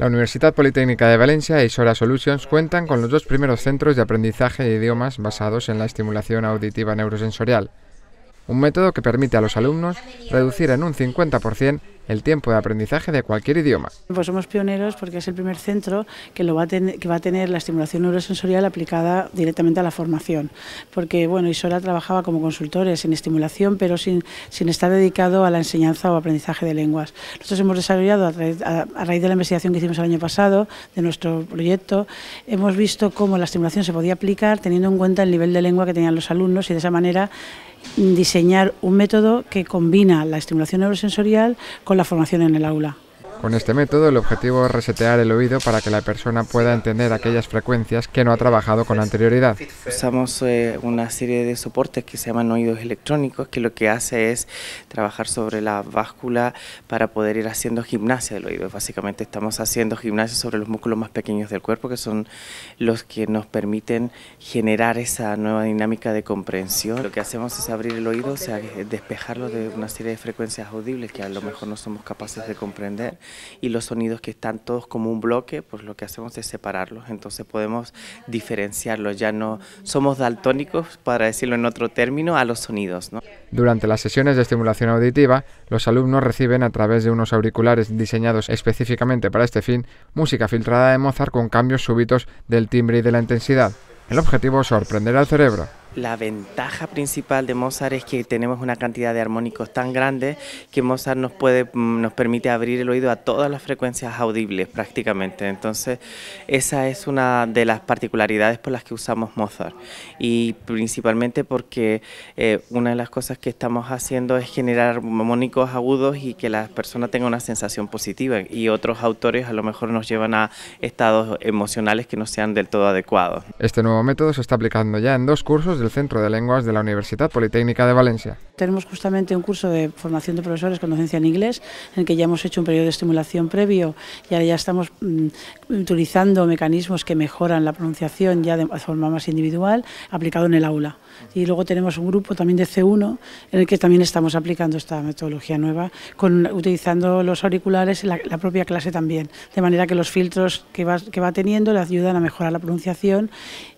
La Universidad Politécnica de Valencia e Sora Solutions cuentan con los dos primeros centros de aprendizaje de idiomas basados en la estimulación auditiva neurosensorial un método que permite a los alumnos reducir en un 50% el tiempo de aprendizaje de cualquier idioma. Pues somos pioneros porque es el primer centro que, va, a tener la estimulación neurosensorial aplicada directamente a la formación, porque bueno, Isora trabajaba como consultores en estimulación, pero sin, estar dedicado a la enseñanza o aprendizaje de lenguas. Nosotros hemos desarrollado, a raíz de la investigación que hicimos el año pasado, de nuestro proyecto, hemos visto cómo la estimulación se podía aplicar teniendo en cuenta el nivel de lengua que tenían los alumnos y de esa manera diseñar un método que combina la estimulación neurosensorial con la formación en el aula. Con este método el objetivo es resetear el oído para que la persona pueda entender aquellas frecuencias que no ha trabajado con anterioridad. Usamos eh, una serie de soportes que se llaman oídos electrónicos que lo que hace es trabajar sobre la báscula para poder ir haciendo gimnasia del oído. Básicamente estamos haciendo gimnasia sobre los músculos más pequeños del cuerpo que son los que nos permiten generar esa nueva dinámica de comprensión. Lo que hacemos es abrir el oído, o sea, despejarlo de una serie de frecuencias audibles que a lo mejor no somos capaces de comprender y los sonidos que están todos como un bloque, pues lo que hacemos es separarlos, entonces podemos diferenciarlos, ya no somos daltónicos, para decirlo en otro término, a los sonidos. Durante las sesiones de estimulación auditiva, los alumnos reciben a través de unos auriculares diseñados específicamente para este fin, música filtrada de Mozart con cambios súbitos del timbre y de la intensidad. El objetivo es sorprender al cerebro, la ventaja principal de Mozart es que tenemos una cantidad de armónicos tan grande que Mozart nos puede mm, nos permite abrir el oído a todas las frecuencias audibles prácticamente. Entonces, esa es una de las particularidades por las que usamos Mozart y principalmente porque eh, una de las cosas que estamos haciendo es generar armónicos agudos y que la persona tenga una sensación positiva y otros autores a lo mejor nos llevan a estados emocionales que no sean del todo adecuados. Este nuevo método se está aplicando ya en dos cursos del Centro de Lenguas de la Universidad Politécnica de Valencia. Tenemos justamente un curso de formación de profesores con docencia en inglés, en el que ya hemos hecho un periodo de estimulación previo y ahora ya estamos mm, utilizando mecanismos que mejoran la pronunciación ya de forma más individual, aplicado en el aula. Y luego tenemos un grupo también de C1 en el que también estamos aplicando esta metodología nueva, con, utilizando los auriculares y la, propia clase también, de manera que los filtros que va, que va teniendo le ayudan a mejorar la pronunciación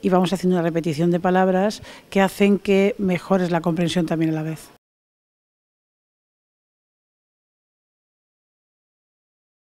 y vamos haciendo una repetición de palabras que hacen que mejores la comprensión también a la vez.